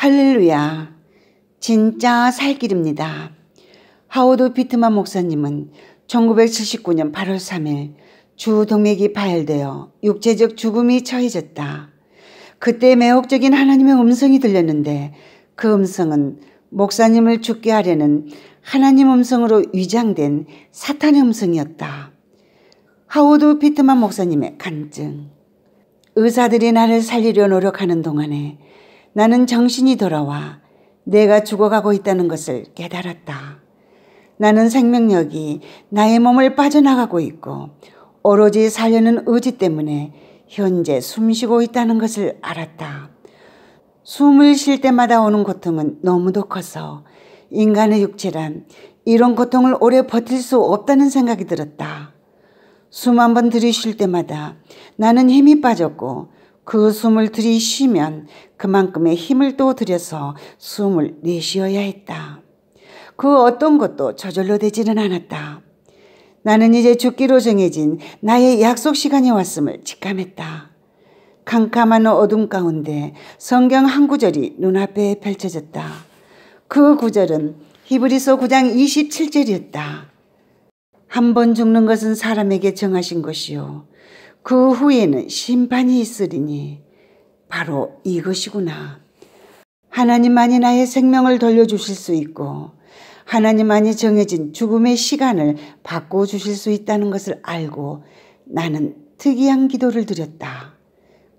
할렐루야. 진짜 살 길입니다. 하우드 피트만 목사님은 1979년 8월 3일 주 동맥이 파열되어 육체적 죽음이 처해졌다. 그때 매혹적인 하나님의 음성이 들렸는데 그 음성은 목사님을 죽게 하려는 하나님 음성으로 위장된 사탄의 음성이었다. 하우드 피트만 목사님의 간증. 의사들이 나를 살리려 노력하는 동안에 나는 정신이 돌아와 내가 죽어가고 있다는 것을 깨달았다. 나는 생명력이 나의 몸을 빠져나가고 있고 오로지 살려는 의지 때문에 현재 숨 쉬고 있다는 것을 알았다. 숨을 쉴 때마다 오는 고통은 너무도 커서 인간의 육체란 이런 고통을 오래 버틸 수 없다는 생각이 들었다. 숨 한 번 들이쉴 때마다 나는 힘이 빠졌고 그 숨을 들이쉬면 그만큼의 힘을 또 들여서 숨을 내쉬어야 했다. 그 어떤 것도 저절로 되지는 않았다. 나는 이제 죽기로 정해진 나의 약속 시간이 왔음을 직감했다. 캄캄한 어둠 가운데 성경 한 구절이 눈앞에 펼쳐졌다. 그 구절은 히브리서 9장 27절이었다. 한 번 죽는 것은 사람에게 정하신 것이요. 그 후에는 심판이 있으리니 바로 이것이구나. 하나님만이 나의 생명을 돌려주실 수 있고 하나님만이 정해진 죽음의 시간을 바꿔 주실 수 있다는 것을 알고 나는 특이한 기도를 드렸다.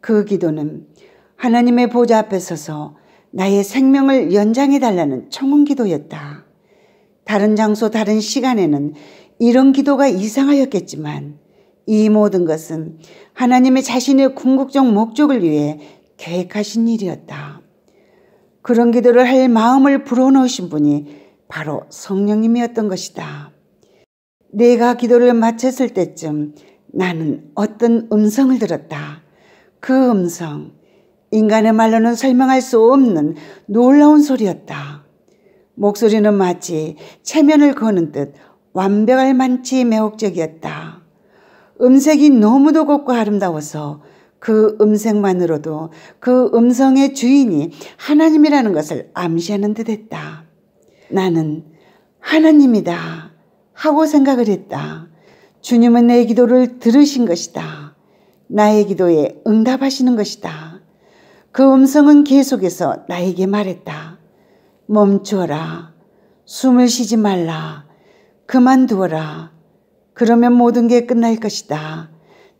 그 기도는 하나님의 보좌 앞에 서서 나의 생명을 연장해 달라는 청혼 기도였다. 다른 장소, 다른 시간에는 이런 기도가 이상하였겠지만 이 모든 것은 하나님의 자신의 궁극적 목적을 위해 계획하신 일이었다. 그런 기도를 할 마음을 불어넣으신 분이 바로 성령님이었던 것이다. 내가 기도를 마쳤을 때쯤 나는 어떤 음성을 들었다. 그 음성, 인간의 말로는 설명할 수 없는 놀라운 소리였다. 목소리는 마치 체면을 거는 듯 완벽할 만치 매혹적이었다. 음색이 너무도 곱고 아름다워서 그 음색만으로도 그 음성의 주인이 하나님이라는 것을 암시하는 듯 했다. 나는 하나님이다. 하고 생각을 했다. 주님은 내 기도를 들으신 것이다. 나의 기도에 응답하시는 것이다. 그 음성은 계속해서 나에게 말했다. 멈추어라. 숨을 쉬지 말라. 그만두어라. 그러면 모든 게 끝날 것이다.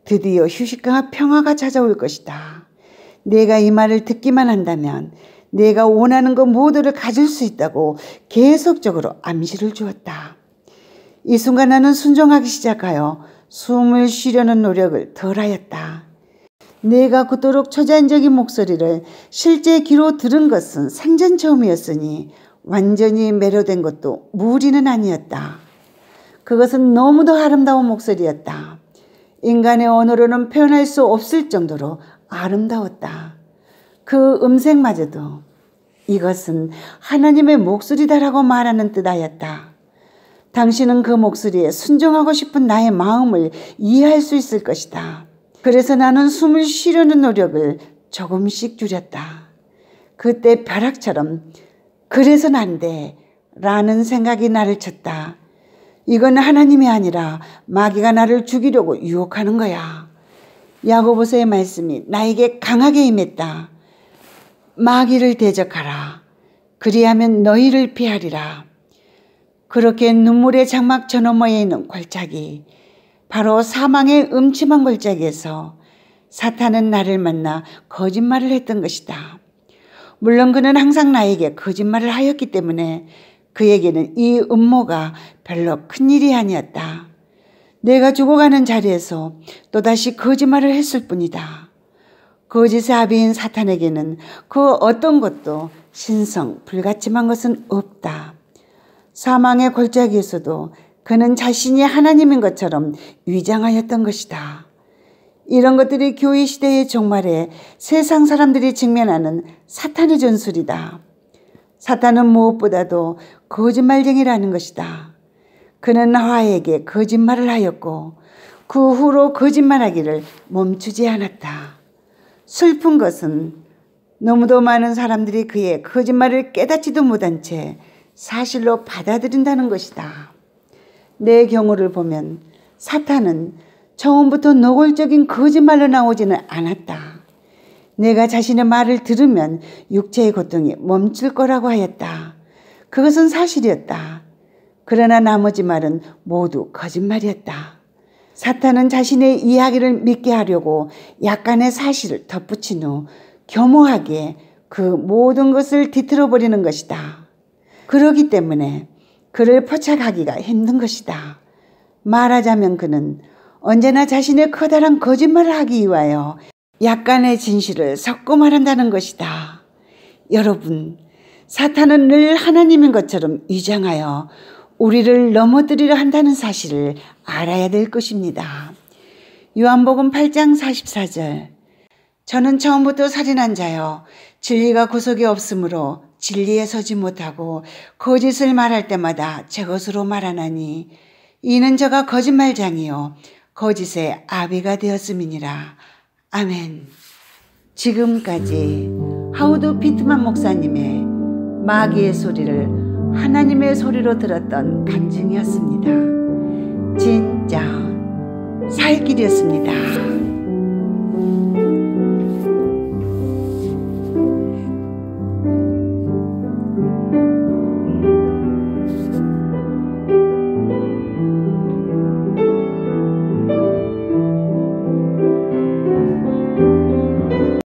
드디어 휴식과 평화가 찾아올 것이다. 내가 이 말을 듣기만 한다면 내가 원하는 것 모두를 가질 수 있다고 계속적으로 암시를 주었다. 이 순간 나는 순종하기 시작하여 숨을 쉬려는 노력을 덜하였다. 내가 그토록 초자연적인 목소리를 실제 귀로 들은 것은 생전 처음이었으니 완전히 매료된 것도 무리는 아니었다. 그것은 너무도 아름다운 목소리였다. 인간의 언어로는 표현할 수 없을 정도로 아름다웠다. 그 음색마저도 이것은 하나님의 목소리다라고 말하는 뜻하였다. 당신은 그 목소리에 순종하고 싶은 나의 마음을 이해할 수 있을 것이다. 그래서 나는 숨을 쉬려는 노력을 조금씩 줄였다. 그때 벼락처럼 그래서 난데 라는 생각이 나를 쳤다. 이건 하나님이 아니라 마귀가 나를 죽이려고 유혹하는 거야. 야고보서의 말씀이 나에게 강하게 임했다. 마귀를 대적하라. 그리하면 너희를 피하리라. 그렇게 눈물의 장막 저너머에 있는 골짜기, 바로 사망의 음침한 골짜기에서 사탄은 나를 만나 거짓말을 했던 것이다. 물론 그는 항상 나에게 거짓말을 하였기 때문에 그에게는 이 음모가 별로 큰일이 아니었다. 내가 죽어가는 자리에서 또다시 거짓말을 했을 뿐이다. 거짓의 아비인 사탄에게는 그 어떤 것도 신성 불가침한 것은 없다. 사망의 골짜기에서도 그는 자신이 하나님인 것처럼 위장하였던 것이다. 이런 것들이 교회 시대의 종말에 세상 사람들이 직면하는 사탄의 전술이다. 사탄은 무엇보다도 거짓말쟁이라는 것이다. 그는 하와에게 거짓말을 하였고 그 후로 거짓말하기를 멈추지 않았다. 슬픈 것은 너무도 많은 사람들이 그의 거짓말을 깨닫지도 못한 채 사실로 받아들인다는 것이다. 내 경우를 보면 사탄은 처음부터 노골적인 거짓말로 나오지는 않았다. 내가 자신의 말을 들으면 육체의 고통이 멈출 거라고 하였다. 그것은 사실이었다. 그러나 나머지 말은 모두 거짓말이었다. 사탄은 자신의 이야기를 믿게 하려고 약간의 사실을 덧붙인 후 교묘하게 그 모든 것을 뒤틀어 버리는 것이다. 그러기 때문에 그를 포착하기가 힘든 것이다. 말하자면 그는 언제나 자신의 커다란 거짓말을 하기 위하여 약간의 진실을 섞고 말한다는 것이다. 여러분, 사탄은 늘 하나님인 것처럼 위장하여 우리를 넘어뜨리려 한다는 사실을 알아야 될 것입니다. 요한복음 8장 44절. 저는 처음부터 살인한 자요. 진리가 구속이 없으므로 진리에 서지 못하고 거짓을 말할 때마다 제 것으로 말하나니 이는 저가 거짓말장이요. 거짓의 아비가 되었음이니라. 아멘. 지금까지 하우드 피트만 목사님의 마귀의 소리를 하나님의 소리로 들었던 간증이었습니다. 진짜 살 길이었습니다.